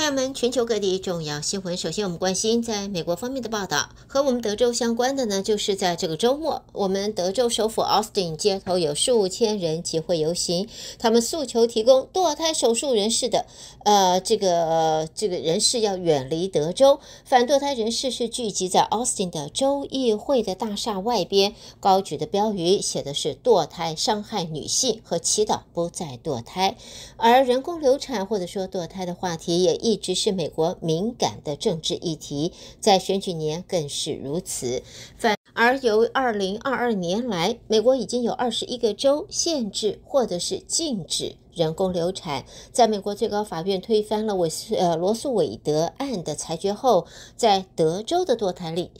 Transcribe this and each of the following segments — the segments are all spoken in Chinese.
朋友们，全球各地重要新闻。首先，我们关心在美国方面的报道，和我们德州相关的呢，就是在这个周末，我们德州首府 Austin 街头有数千人集会游行，他们诉求提供堕胎手术人士的，呃，这个这个人士要远离德州。反堕胎人士是聚集在 Austin 的州议会的大厦外边，高举的标语写的是“堕胎伤害女性”和“祈祷不再堕胎”，而人工流产或者说堕胎的话题也一。一直是美国敏感的政治议题，在选举年更是如此。反而由二零二二年来，美国已经有二十一个州限制或者是禁止人工流产。在美国最高法院推翻了韦呃罗素韦德案的裁决后，在德州的堕胎率，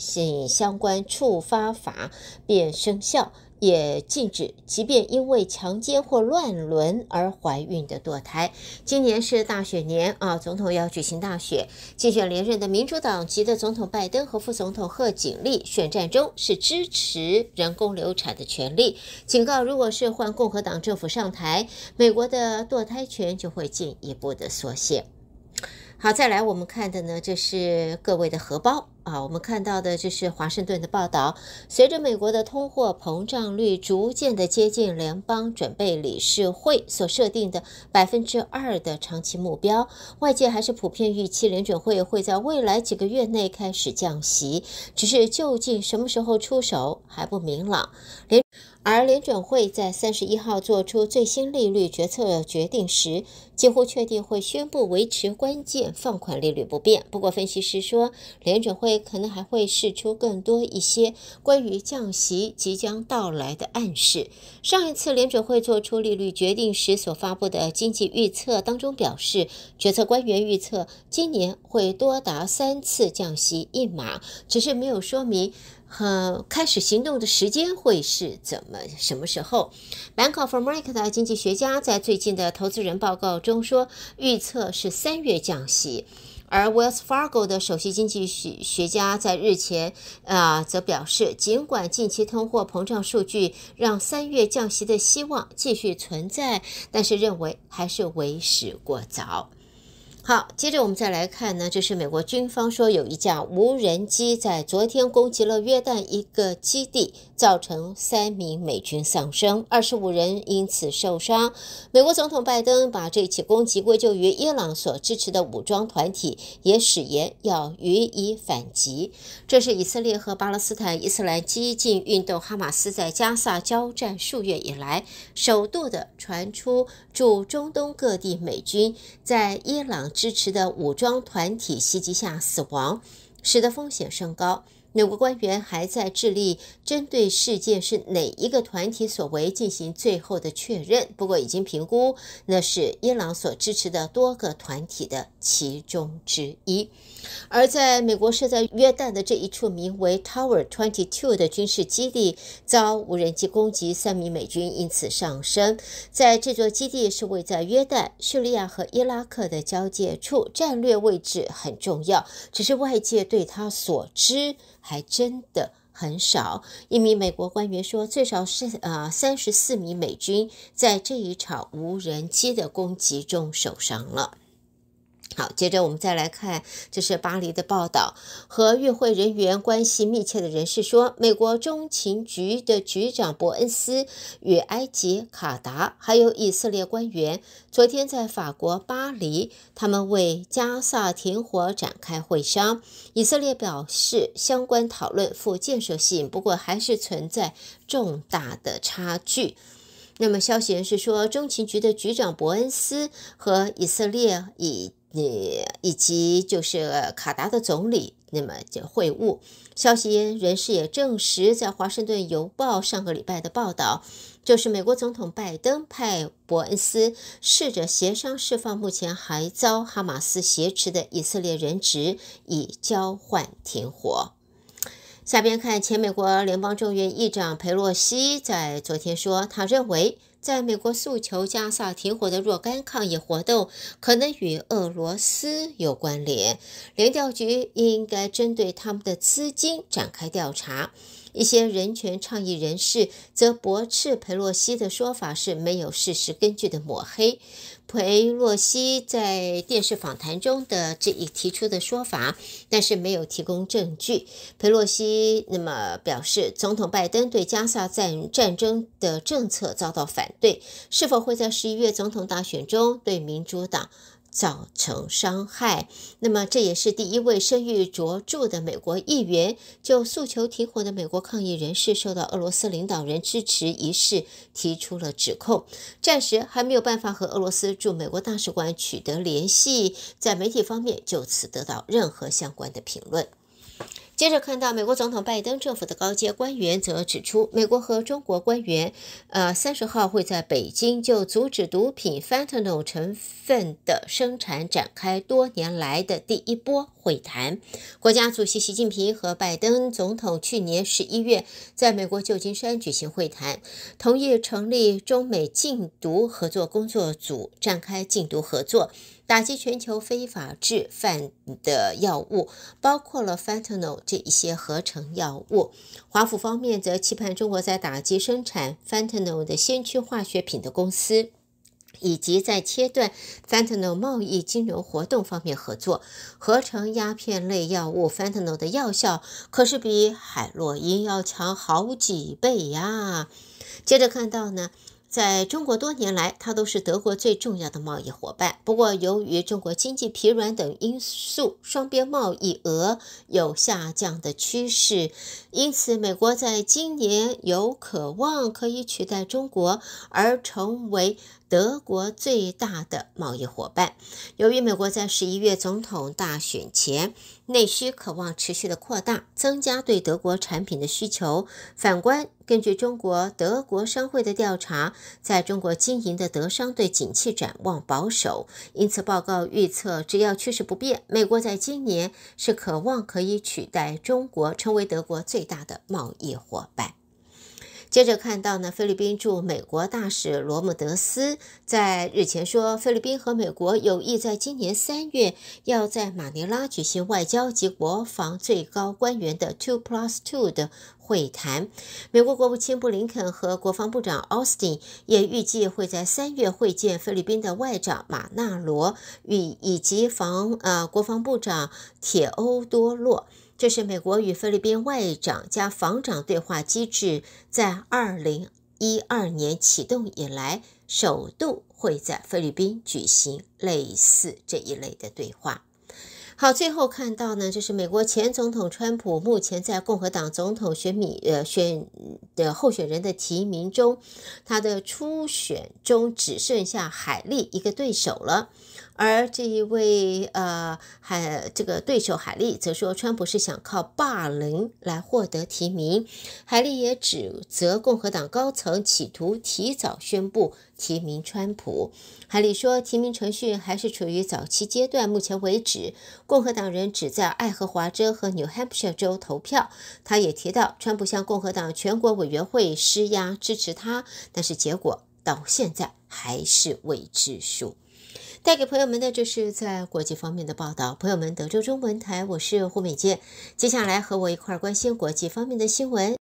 相关触发法便生效。也禁止，即便因为强奸或乱伦而怀孕的堕胎。今年是大选年啊，总统要举行大选，竞选连任的民主党籍的总统拜登和副总统贺锦丽，选战中是支持人工流产的权利。警告，如果是换共和党政府上台，美国的堕胎权就会进一步的缩限。好，再来，我们看的呢，这是各位的荷包。啊，我们看到的这是华盛顿的报道。随着美国的通货膨胀率逐渐的接近联邦准备理事会所设定的百分之二的长期目标，外界还是普遍预期联准会会在未来几个月内开始降息，只是究竟什么时候出手还不明朗。联而联准会在三十一号做出最新利率决策决定时，几乎确定会宣布维持关键放款利率不变。不过，分析师说联准会。可能还会释出更多一些关于降息即将到来的暗示。上一次联准会做出利率决定时所发布的经济预测当中表示，决策官员预测今年会多达三次降息一码，只是没有说明和开始行动的时间会是怎么什么时候。Bank of America 的经济学家在最近的投资人报告中说，预测是三月降息。而 Wells Fargo 的首席经济学学家在日前啊，则表示，尽管近期通货膨胀数据让三月降息的希望继续存在，但是认为还是为时过早。好，接着我们再来看呢，就是美国军方说有一架无人机在昨天攻击了约旦一个基地。造成三名美军丧生，二十五人因此受伤。美国总统拜登把这起攻击归咎于伊朗所支持的武装团体，也誓言要予以反击。这是以色列和巴勒斯坦伊斯兰激进运动哈马斯在加萨交战数月以来首度的传出驻中东各地美军在伊朗支持的武装团体袭击下死亡，使得风险升高。美国官员还在致力针对事件是哪一个团体所为进行最后的确认，不过已经评估那是伊朗所支持的多个团体的。其中之一。而在美国设在约旦的这一处名为 Tower Twenty Two 的军事基地遭无人机攻击，三名美军因此丧生。在这座基地是位在约旦、叙利亚和伊拉克的交界处，战略位置很重要。只是外界对他所知还真的很少。一名美国官员说，最少是啊，三十四名美军在这一场无人机的攻击中受伤了。好，接着我们再来看，这是巴黎的报道。和与会人员关系密切的人士说，美国中情局的局长伯恩斯与埃及、卡达还有以色列官员昨天在法国巴黎，他们为加萨停火展开会商。以色列表示相关讨论负建设性，不过还是存在重大的差距。那么，消息人士说，中情局的局长伯恩斯和以色列以你以及就是卡达的总理，那么就会晤。消息人士也证实，在《华盛顿邮报》上个礼拜的报道，就是美国总统拜登派伯恩斯试着协商释放目前还遭哈马斯挟持的以色列人质，以交换停火。下边看前美国联邦众院议长佩洛西在昨天说，他认为。在美国诉求加萨停火的若干抗议活动可能与俄罗斯有关联，联调局应该针对他们的资金展开调查。一些人权倡议人士则驳斥佩洛西的说法是没有事实根据的抹黑。佩洛西在电视访谈中的这一提出的说法，但是没有提供证据。佩洛西那么表示，总统拜登对加萨战战争的政策遭到反对，是否会在十一月总统大选中对民主党？造成伤害，那么这也是第一位声誉卓著的美国议员就诉求停火的美国抗议人士受到俄罗斯领导人支持一事提出了指控。暂时还没有办法和俄罗斯驻美国大使馆取得联系，在媒体方面就此得到任何相关的评论。接着看到，美国总统拜登政府的高阶官员则指出，美国和中国官员，呃，三十号会在北京就阻止毒品 fentanyl 成分的生产展开多年来的第一波。会谈，国家主席习近平和拜登总统去年十一月在美国旧金山举行会谈，同意成立中美禁毒合作工作组，展开禁毒合作，打击全球非法制贩的药物，包括了 fentanyl 这一些合成药物。华府方面则期盼中国在打击生产 fentanyl 的先驱化学品的公司。以及在切断 fentanyl 贸易金融活动方面合作，合成鸦片类药物 fentanyl 的药效可是比海洛因要强好几倍呀。接着看到呢，在中国多年来，它都是德国最重要的贸易伙伴。不过，由于中国经济疲软等因素，双边贸易额有下降的趋势。因此，美国在今年有渴望可以取代中国而成为。德国最大的贸易伙伴。由于美国在十一月总统大选前，内需渴望持续的扩大，增加对德国产品的需求。反观，根据中国德国商会的调查，在中国经营的德商对景气展望保守，因此报告预测，只要趋势不变，美国在今年是渴望可以取代中国，成为德国最大的贸易伙伴。接着看到呢，菲律宾驻美国大使罗姆德斯在日前说，菲律宾和美国有意在今年三月要在马尼拉举行外交及国防最高官员的 Two Plus Two 的会谈。美国国务卿布林肯和国防部长奥斯汀也预计会在三月会见菲律宾的外长马纳罗与以及防呃国防部长铁欧多洛。这是美国与菲律宾外长加防长对话机制在二零一二年启动以来，首度会在菲律宾举行类似这一类的对话。好，最后看到呢，就是美国前总统川普目前在共和党总统选米呃选的候选人的提名中，他的初选中只剩下海利一个对手了。而这一位呃海这个对手海莉则说，川普是想靠霸凌来获得提名。海莉也指责共和党高层企图提早宣布提名川普。海莉说，提名程序还是处于早期阶段，目前为止，共和党人只在爱荷华州和 New Hampshire 州投票。他也提到，川普向共和党全国委员会施压支持他，但是结果到现在还是未知数。带给朋友们的这是在国际方面的报道。朋友们，德州中文台，我是胡美杰。接下来和我一块儿关心国际方面的新闻。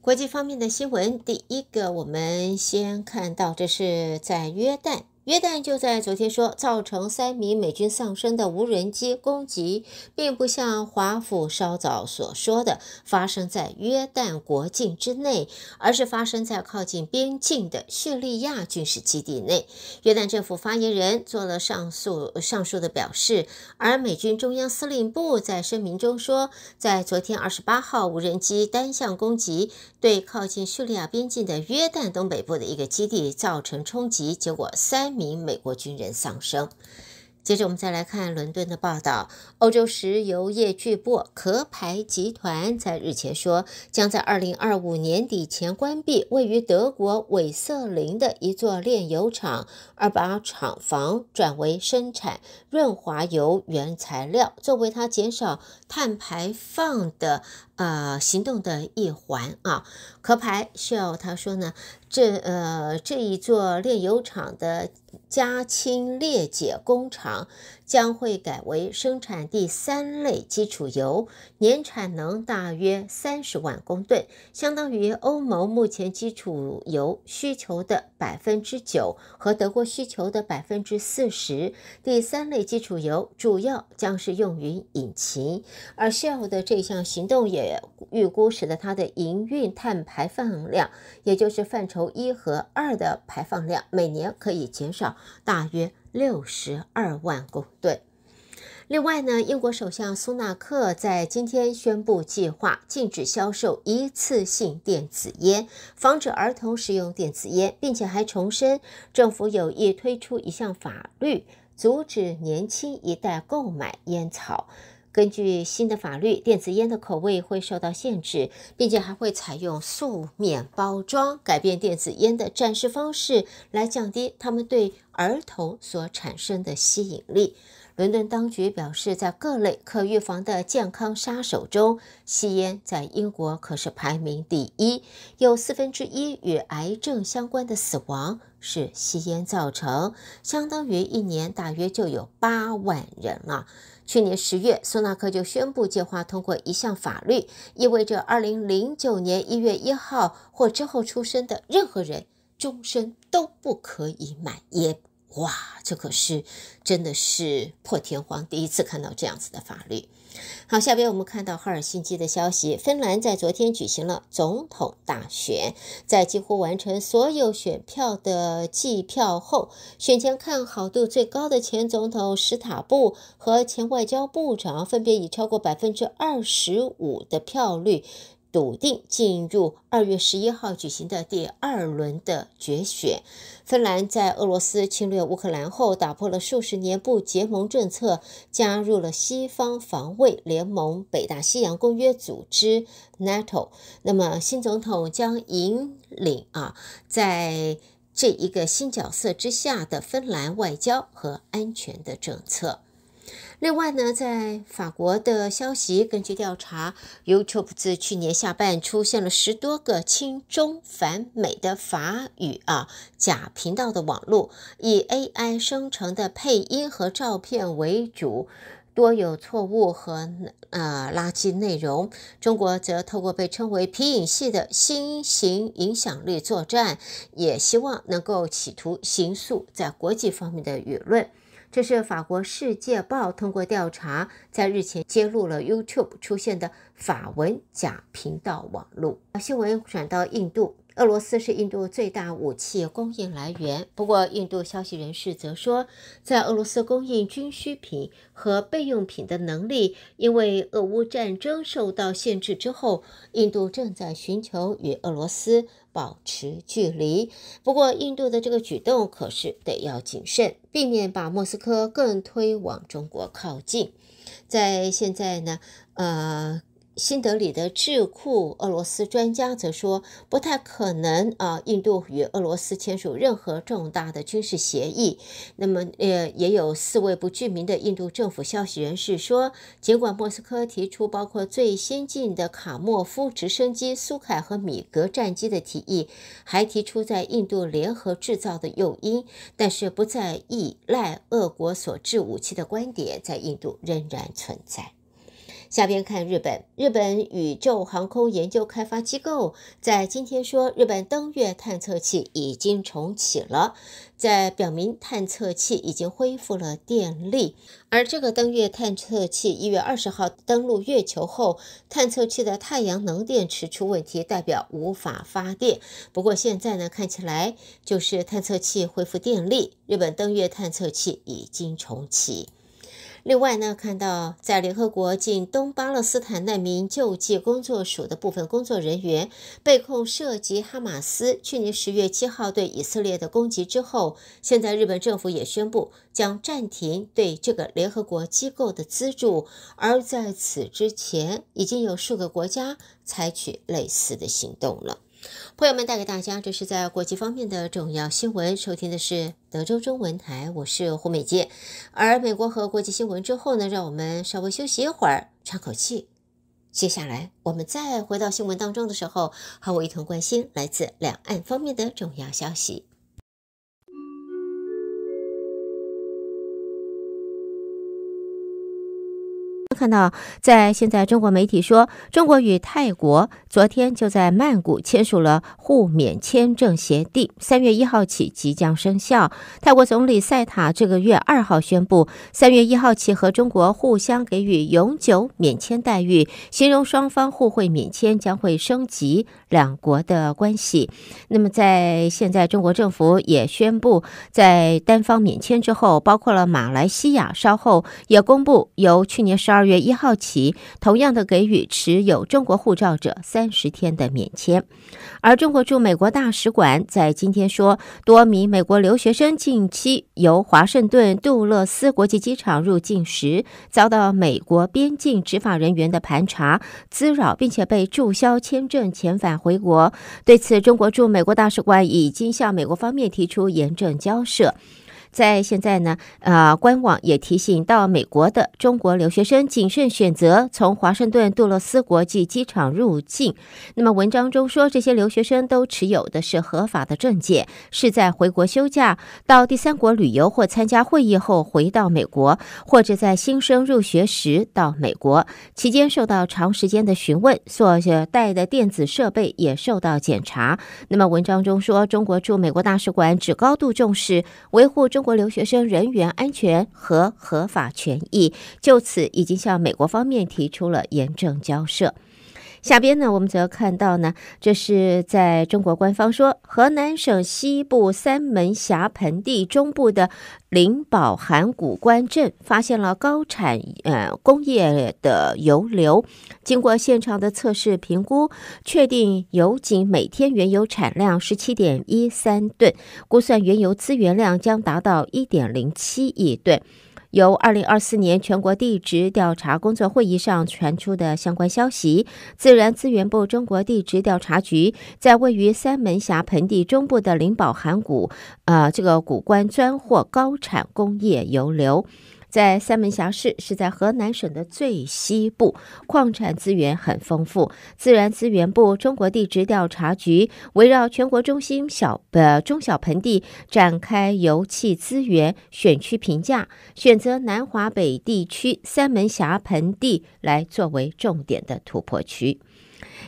国际方面的新闻，第一个我们先看到这是在约旦。约旦就在昨天说，造成三名美军丧生的无人机攻击，并不像华府稍早所说的发生在约旦国境之内，而是发生在靠近边境的叙利亚军事基地内。约旦政府发言人做了上述上述的表示，而美军中央司令部在声明中说，在昨天二十八号，无人机单向攻击对靠近叙利亚边境的约旦东北部的一个基地造成冲击，结果三。名美国军人丧生。接着，我们再来看伦敦的报道：欧洲石油业巨擘壳牌集团在日前说，将在二零二五年底前关闭位于德国韦瑟林的一座炼油厂，而把厂房转为生产润滑油原材料，作为它减少碳排放的呃，行动的一环啊。壳牌需要他说呢。这呃，这一座炼油厂的加氢裂解工厂。将会改为生产第三类基础油，年产能大约三十万公吨，相当于欧盟目前基础油需求的百分之九和德国需求的百分之四十。第三类基础油主要将是用于引擎，而 Shell 的这项行动也预估使得它的营运碳排放量，也就是范畴一和二的排放量，每年可以减少大约。六十二万公吨。另外呢，英国首相苏纳克在今天宣布，计划禁止销售一次性电子烟，防止儿童使用电子烟，并且还重申，政府有意推出一项法律，阻止年轻一代购买烟草。根据新的法律，电子烟的口味会受到限制，并且还会采用素面包装，改变电子烟的展示方式，来降低他们对儿童所产生的吸引力。伦敦当局表示，在各类可预防的健康杀手中，吸烟在英国可是排名第一，有四分之一与癌症相关的死亡是吸烟造成，相当于一年大约就有八万人了。去年十月，苏纳克就宣布计划通过一项法律，意味着2009年1月1号或之后出生的任何人，终身都不可以买烟。哇，这可是真的是破天荒第一次看到这样子的法律。好，下边我们看到赫尔辛基的消息。芬兰在昨天举行了总统大选，在几乎完成所有选票的计票后，选前看好度最高的前总统史塔布和前外交部长分别以超过百分之二十五的票率。笃定进入二月十一号举行的第二轮的决选。芬兰在俄罗斯侵略乌克兰后，打破了数十年不结盟政策，加入了西方防卫联盟北大西洋公约组织 （NATO）。那么新总统将引领啊，在这一个新角色之下的芬兰外交和安全的政策。另外呢，在法国的消息，根据调查，YouTube 自去年下半出现了十多个亲中反美的法语啊假频道的网络，以 AI 生成的配音和照片为主，多有错误和呃垃圾内容。中国则透过被称为皮影戏的新型影响力作战，也希望能够企图形塑在国际方面的舆论。这是法国《世界报》通过调查，在日前揭露了 YouTube 出现的法文假频道网络。新闻转到印度，俄罗斯是印度最大武器供应来源。不过，印度消息人士则说，在俄罗斯供应军需品和备用品的能力因为俄乌战争受到限制之后，印度正在寻求与俄罗斯。保持距离。不过，印度的这个举动可是得要谨慎，避免把莫斯科更推往中国靠近。在现在呢，呃。新德里的智库俄罗斯专家则说，不太可能啊，印度与俄罗斯签署任何重大的军事协议。那么，呃，也有四位不具名的印度政府消息人士说，尽管莫斯科提出包括最先进的卡莫夫直升机、苏凯和米格战机的提议，还提出在印度联合制造的诱因，但是不再依赖俄国所制武器的观点在印度仍然存在。下边看日本，日本宇宙航空研究开发机构在今天说，日本登月探测器已经重启了，在表明探测器已经恢复了电力。而这个登月探测器一月二十号登陆月球后，探测器的太阳能电池出问题，代表无法发电。不过现在呢，看起来就是探测器恢复电力，日本登月探测器已经重启。另外呢，看到在联合国近东巴勒斯坦难民救济工作署的部分工作人员被控涉及哈马斯去年十月七号对以色列的攻击之后，现在日本政府也宣布将暂停对这个联合国机构的资助，而在此之前，已经有数个国家采取类似的行动了。朋友们带给大家，这是在国际方面的重要新闻。收听的是德州中文台，我是胡美杰。而美国和国际新闻之后呢，让我们稍微休息一会儿，喘口气。接下来我们再回到新闻当中的时候，和我一同关心来自两岸方面的重要消息。看到，在现在中国媒体说，中国与泰国昨天就在曼谷签署了互免签证协定，三月一号起即将生效。泰国总理塞塔这个月二号宣布，三月一号起和中国互相给予永久免签待遇，形容双方互惠免签将会升级两国的关系。那么，在现在中国政府也宣布，在单方免签之后，包括了马来西亚，稍后也公布由去年十二。二月一号起，同样的给予持有中国护照者三十天的免签。而中国驻美国大使馆在今天说，多名美国留学生近期由华盛顿杜勒斯国际机场入境时，遭到美国边境执法人员的盘查滋扰，并且被注销签证遣返回国。对此，中国驻美国大使馆已经向美国方面提出严正交涉。在现在呢，呃，官网也提醒到美国的中国留学生谨慎选择从华盛顿杜勒斯国际机场入境。那么文章中说，这些留学生都持有的是合法的证件，是在回国休假、到第三国旅游或参加会议后回到美国，或者在新生入学时到美国期间受到长时间的询问，所带的电子设备也受到检查。那么文章中说，中国驻美国大使馆只高度重视维护中。国留学生人员安全和合法权益，就此已经向美国方面提出了严正交涉。下边呢，我们则看到呢，这是在中国官方说，河南省西部三门峡盆地中部的灵宝函谷关镇发现了高产呃工业的油流，经过现场的测试评估，确定油井每天原油产量十七点一三吨，估算原油资源量将达到一点零七亿吨。由二零二四年全国地质调查工作会议上传出的相关消息，自然资源部中国地质调查局在位于三门峡盆地中部的灵宝含谷，呃，这个谷关钻获高产工业油流。在三门峡市，是在河南省的最西部，矿产资源很丰富。自然资源部中国地质调查局围绕全国中心小呃中小盆地展开油气资源选区评价，选择南华北地区三门峡盆地来作为重点的突破区。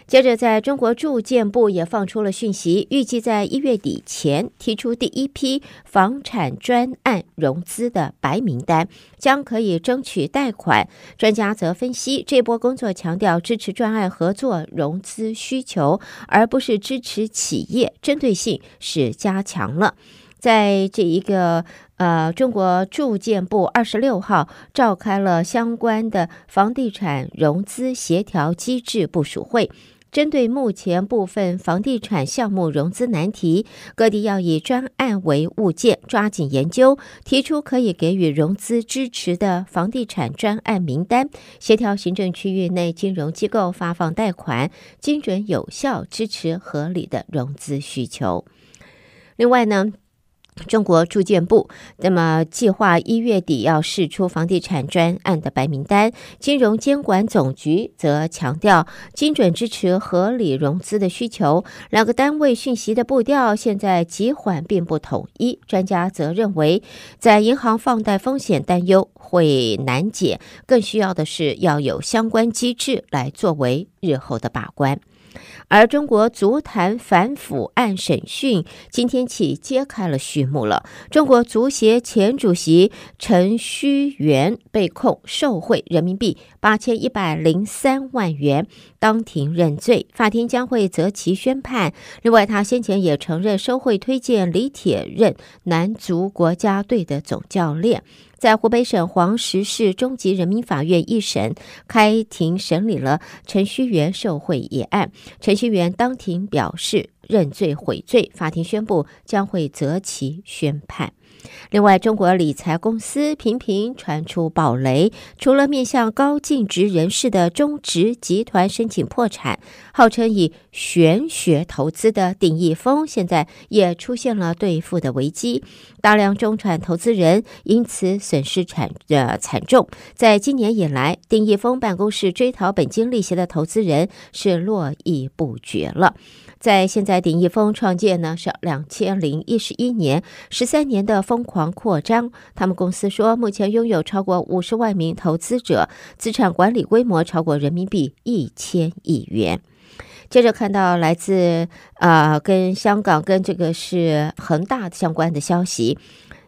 接着，在中国住建部也放出了讯息，预计在一月底前提出第一批房产专案融资的白名单，将可以争取贷款。专家则分析，这波工作强调支持专案合作融资需求，而不是支持企业，针对性是加强了。在这一个呃，中国住建部二十六号召开了相关的房地产融资协调机制部署会。针对目前部分房地产项目融资难题，各地要以专案为物件，抓紧研究，提出可以给予融资支持的房地产专案名单，协调行政区域内金融机构发放贷款，精准有效支持合理的融资需求。另外呢？中国住建部那么计划一月底要释出房地产专案的白名单，金融监管总局则强调精准支持合理融资的需求。两个单位讯息的步调现在极缓并不统一。专家则认为，在银行放贷风险担忧会难解，更需要的是要有相关机制来作为日后的把关。而中国足坛反腐案审讯今天起揭开了序幕了。中国足协前主席陈戌源被控受贿人民币。八千一百零三万元，当庭认罪，法庭将会择期宣判。另外，他先前也承认受贿推荐李铁任男足国家队的总教练。在湖北省黄石市中级人民法院一审开庭审理了陈旭元受贿一案，陈旭元当庭表示认罪悔罪，法庭宣布将会择期宣判。另外，中国理财公司频频传出爆雷。除了面向高净值人士的中植集团申请破产，号称以玄学投资的鼎易丰，现在也出现了兑付的危机，大量中产投资人因此损失惨呃惨重。在今年以来，鼎义丰办公室追讨本金利息的投资人是络绎不绝了。在现在，鼎益丰创建呢是两千零一十一年，十三年的疯狂扩张。他们公司说，目前拥有超过五十万名投资者，资产管理规模超过人民币一千亿元。接着看到来自啊，跟香港跟这个是恒大相关的消息。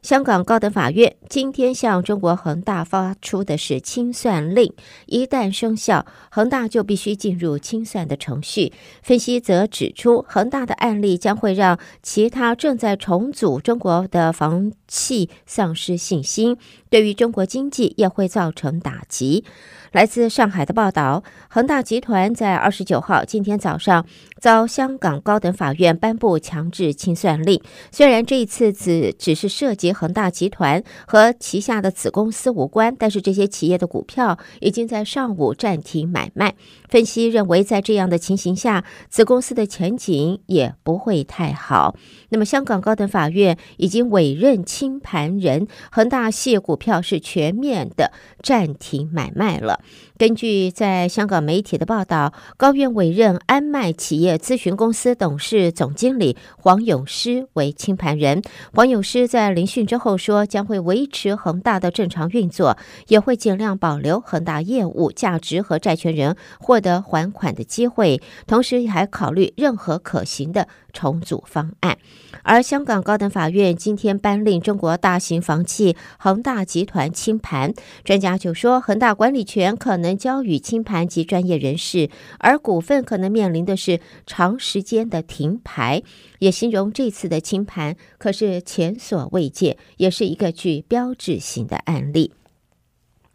香港高等法院今天向中国恒大发出的是清算令，一旦生效，恒大就必须进入清算的程序。分析则指出，恒大的案例将会让其他正在重组中国的房企丧失信心，对于中国经济也会造成打击。来自上海的报道，恒大集团在二十九号今天早上遭香港高等法院颁布强制清算令。虽然这一次只只是涉及。恒大集团和旗下的子公司无关，但是这些企业的股票已经在上午暂停买卖。分析认为，在这样的情形下，子公司的前景也不会太好。那么，香港高等法院已经委任清盘人恒大系股票是全面的暂停买卖了。根据在香港媒体的报道，高院委任安迈企业咨询公司董事总经理黄永诗为清盘人。黄永诗在聆讯之后说，将会维持恒大的正常运作，也会尽量保留恒大业务价值和债权人获得还款的机会，同时还考虑任何可行的重组方案。而香港高等法院今天颁令中国大型房企恒大集团清盘。专家就说，恒大管理权可能交予清盘及专业人士，而股份可能面临的是长时间的停牌。也形容这次的清盘可是前所未见，也是一个具标志性的案例。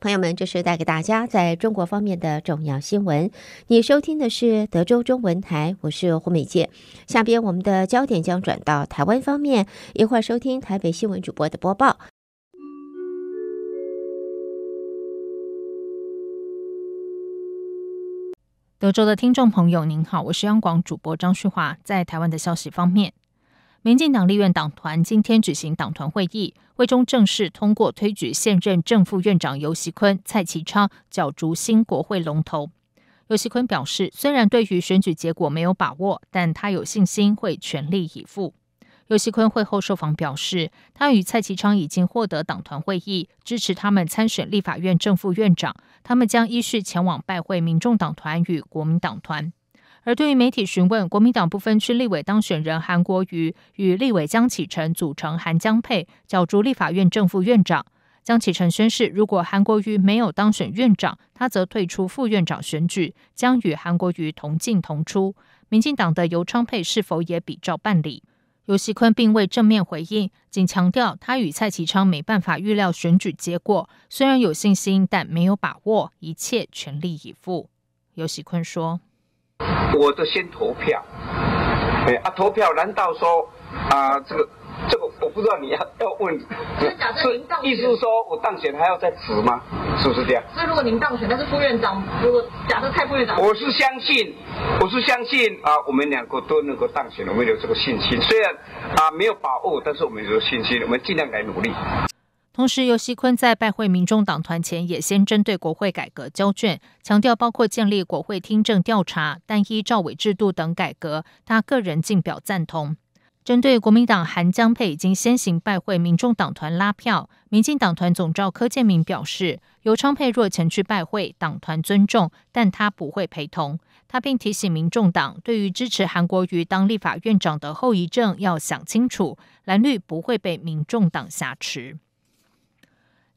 朋友们，这是带给大家在中国方面的重要新闻。你收听的是德州中文台，我是胡美洁。下边我们的焦点将转到台湾方面，一儿收听台北新闻主播的播报。德州的听众朋友，您好，我是央广主播张旭华，在台湾的消息方面。民进党立院党团今天举行党团会议，会中正式通过推举现任正副院长尤熙坤、蔡其昌角逐新国会龙头。尤熙坤表示，虽然对于选举结果没有把握，但他有信心会全力以赴。尤熙坤会后受访表示，他与蔡其昌已经获得党团会议支持他们参选立法院正副院长，他们将依序前往拜会民众党团与国民党团。而对于媒体询问，国民党不分区立委当选人韩国瑜与立委江启臣组成韩江配角逐立法院正副院长，江启臣宣誓，如果韩国瑜没有当选院长，他则退出副院长选举，将与韩国瑜同进同出。民进党的游昌佩是否也比照办理？游锡堃并未正面回应，仅强调他与蔡启昌没办法预料选举结果，虽然有信心，但没有把握，一切全力以赴。游锡堃说。我都先投票，哎，啊，投票难道说，啊，这个，这个，我不知道你要要问，是，意思是说我当选还要再辞吗？是不是这样？那如果您当选，那是副院长，如果假设太副院长。我是相信，我是相信啊，我们两个都能够当选，我们有这个信心。虽然啊没有把握，但是我们有信心，我们尽量来努力。同时，尤锡坤在拜会民众党团前，也先针对国会改革交卷，强调包括建立国会听证调查、单一照委制度等改革，他个人尽表赞同。针对国民党韩江佩已经先行拜会民众党团拉票，民进党团总召柯建明表示，尤昌佩若前去拜会，党团尊重，但他不会陪同。他并提醒民众党，对于支持韩国瑜当立法院长的后遗症，要想清楚，蓝绿不会被民众党挟持。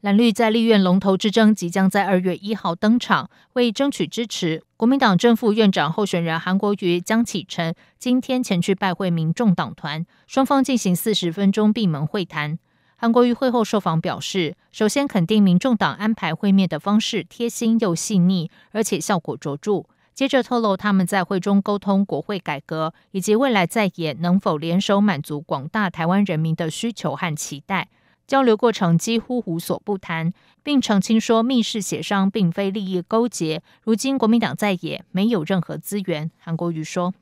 蓝绿在立院龙头之争即将在二月一号登场。为争取支持，国民党正副院长候选人韩国瑜将启程，今天前去拜会民众党团，双方进行四十分钟闭门会谈。韩国瑜会后受访表示，首先肯定民众党安排会面的方式贴心又细腻，而且效果卓著。接着透露，他们在会中沟通国会改革以及未来在野能否联手满足广大台湾人民的需求和期待。交流过程几乎无所不谈，并澄清说密室协商并非利益勾结。如今国民党在野，没有任何资源。韩国瑜说：“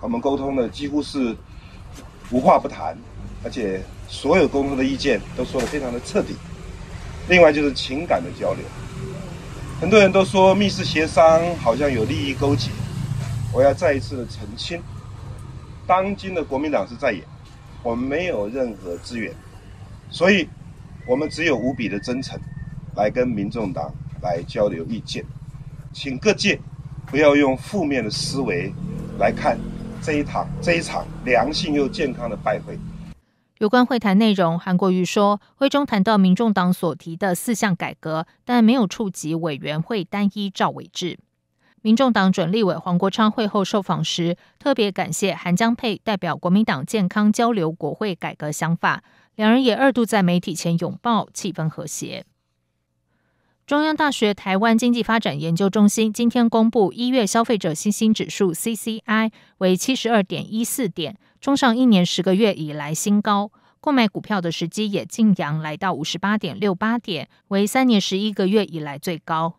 我们沟通的几乎是无话不谈，而且所有沟通的意见都说得非常的彻底。另外就是情感的交流。很多人都说密室协商好像有利益勾结，我要再一次的澄清：当今的国民党是在野，我们没有任何资源。”所以，我们只有无比的真诚，来跟民众党来交流意见，请各界不要用负面的思维来看这一场这一场良性又健康的拜会。有关会谈内容，韩国瑜说，会中谈到民众党所提的四项改革，但没有触及委员会单一赵伟志。民众党准立委黄国昌会后受访时，特别感谢韩江佩代表国民党健康交流国会改革想法。两人也二度在媒体前拥抱，气氛和谐。中央大学台湾经济发展研究中心今天公布，一月消费者信心指数 （CCI） 为七十二点一四点，冲上一年十个月以来新高。购买股票的时机也进样来到五十八点六八点，为三年十一个月以来最高。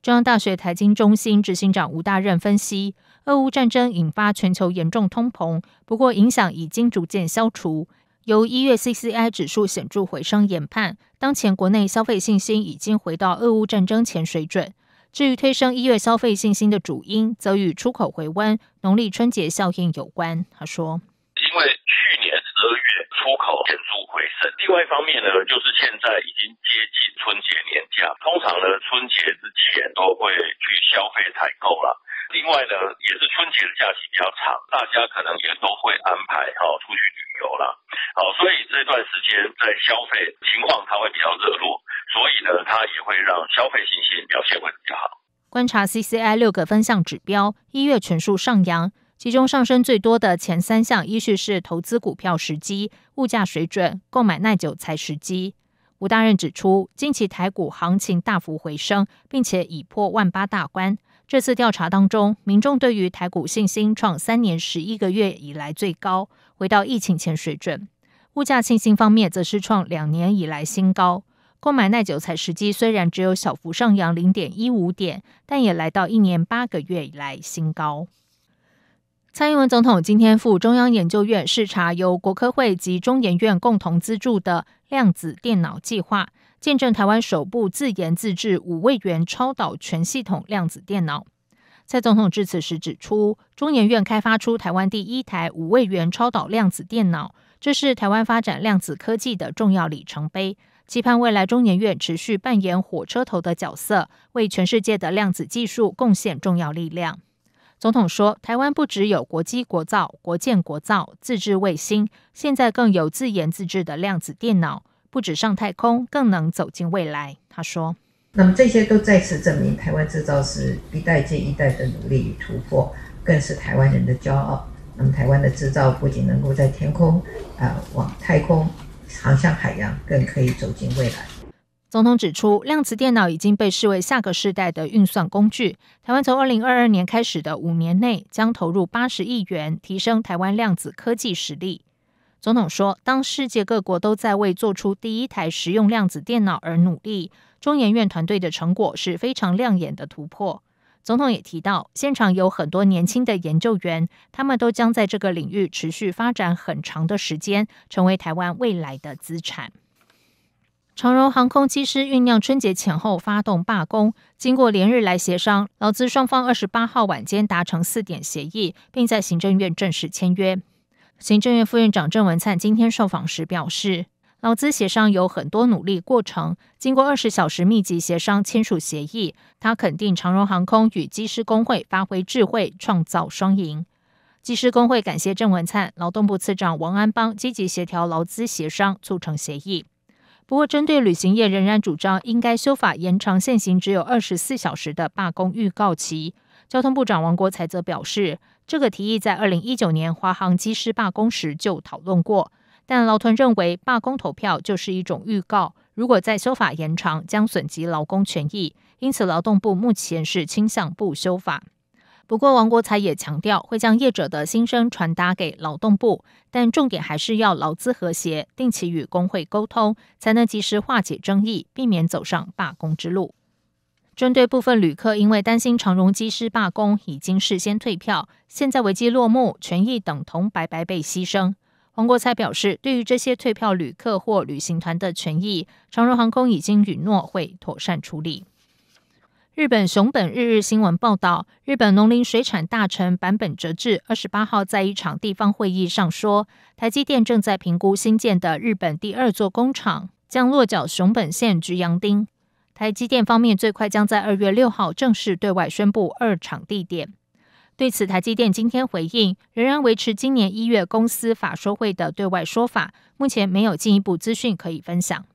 中央大学财经中心执行长吴大任分析，俄乌战争引发全球严重通膨，不过影响已经逐渐消除。由一月 CCI 指数显著回升研判，当前国内消费信心已经回到俄乌战争前水准。至于推升一月消费信心的主因，则与出口回温、农历春节效应有关。他说：“因为去年十二月出口显著回升，另外一方面呢，就是现在已经接近春节年假，通常呢春节之前都会去消费采购了。”另外呢，也是春节的假期比较长，大家可能也都会安排哦、出去旅游了，好，所以这段时间在消费情况它会比较热络，所以呢，它也会让消费信心表现会比较好。观察 CCI 六个分项指标，一月全数上扬，其中上升最多的前三项依序是投资股票时机、物价水准、购买耐久才时机。吴大任指出，近期台股行情大幅回升，并且已破万八大关。这次调查当中，民众对于台股信心创三年十一个月以来最高，回到疫情前水准。物价信心方面则是创两年以来新高。购买耐久财时机虽然只有小幅上扬零点一五点，但也来到一年八个月以来新高。蔡英文总统今天赴中央研究院视察，由国科会及中研院共同资助的量子电脑计划。见证台湾首部自研自制五位元超导全系统量子电脑，蔡总统致辞时指出，中研院开发出台湾第一台五位元超导量子电脑，这是台湾发展量子科技的重要里程碑。期盼未来中研院持续扮演火车头的角色，为全世界的量子技术贡献重要力量。总统说，台湾不只有国机国造、国建国造自制卫星，现在更有自研自制的量子电脑。不止上太空，更能走进未来。他说：“那么这些都再次证明，台湾制造是一代接一代的努力与突破，更是台湾人的骄傲。那么台湾的制造不仅能够在天空啊往太空航向海洋，更可以走进未来。”总统指出，量子电脑已经被视为下个世代的运算工具。台湾从二零二二年开始的五年内，将投入八十亿元提升台湾量子科技实力。总统说：“当世界各国都在为做出第一台实用量子电脑而努力，中研院团队的成果是非常亮眼的突破。”总统也提到，现场有很多年轻的研究员，他们都将在这个领域持续发展很长的时间，成为台湾未来的资产。长荣航空机师酝酿春节前后发动罢工，经过连日来协商，劳资双方二十八号晚间达成四点协议，并在行政院正式签约。行政院副院长郑文灿今天受访时表示，劳资协商有很多努力过程，经过二十小时密集协商签署协议。他肯定长荣航空与机师工会发挥智慧，创造双赢。机师工会感谢郑文灿、劳动部次长王安邦积极协调劳资协商，促成协议。不过，针对旅行业仍然主张应该修法延长现行只有二十四小时的罢工预告期。交通部长王国才则表示，这个提议在二零一九年华航机师罢工时就讨论过，但劳团认为罢工投票就是一种预告，如果再修法延长，将损及劳工权益，因此劳动部目前是倾向不修法。不过，王国才也强调，会将业者的心声传达给劳动部，但重点还是要劳资和谐，定期与工会沟通，才能及时化解争议，避免走上罢工之路。针对部分旅客因为担心长荣机师罢工，已经事先退票，现在危机落幕，权益等同白白被牺牲。黄国才表示，对于这些退票旅客或旅行团的权益，长荣航空已经允诺会妥善处理。日本熊本日日新闻报道，日本农林水产大臣坂本哲治二十八号在一场地方会议上说，台积电正在评估新建的日本第二座工厂将落脚熊本县菊阳町。台积电方面最快将在二月六号正式对外宣布二厂地点。对此，台积电今天回应，仍然维持今年一月公司法说会的对外说法，目前没有进一步资讯可以分享。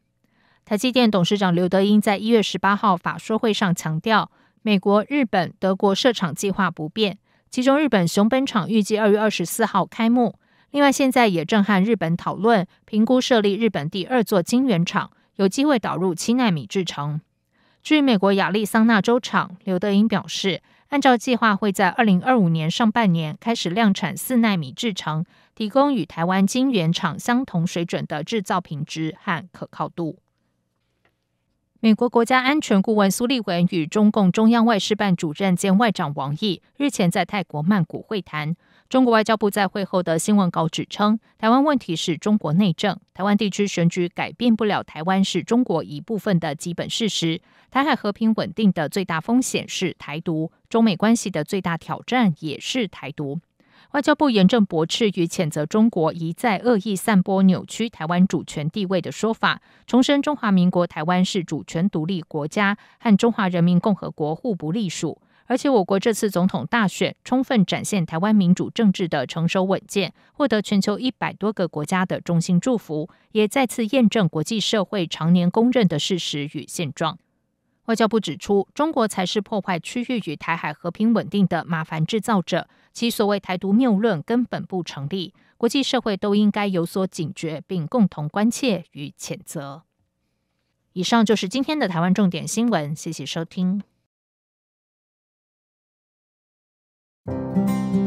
台积电董事长刘德英在一月十八号法说会上强调，美国、日本、德国设厂计划不变，其中日本熊本厂预计二月二十四号开幕。另外，现在也正和日本讨论评估设立日本第二座晶圆厂，有机会导入七纳米制程。据美国亚利桑那州厂，刘德英表示，按照计划会在二零二五年上半年开始量产四纳米制程，提供与台湾晶圆厂相同水准的制造品质和可靠度。美国国家安全顾问苏利文与中共中央外事办主任兼外长王毅日前在泰国曼谷会谈。中国外交部在会后的新闻稿指称，台湾问题是中国内政，台湾地区选举改变不了台湾是中国一部分的基本事实。台海和平稳定的最大风险是台独，中美关系的最大挑战也是台独。外交部严正驳斥与谴责中国一再恶意散播扭曲台湾主权地位的说法，重申中华民国台湾是主权独立国家，和中华人民共和国互不隶属。而且，我国这次总统大选充分展现台湾民主政治的成熟稳健，获得全球一百多个国家的衷心祝福，也再次验证国际社会常年公认的事实与现状。外交部指出，中国才是破坏区域与台海和平稳定的麻烦制造者，其所谓“台独”谬论根本不成立，国际社会都应该有所警觉，并共同关切与谴责。以上就是今天的台湾重点新闻，谢谢收听。Música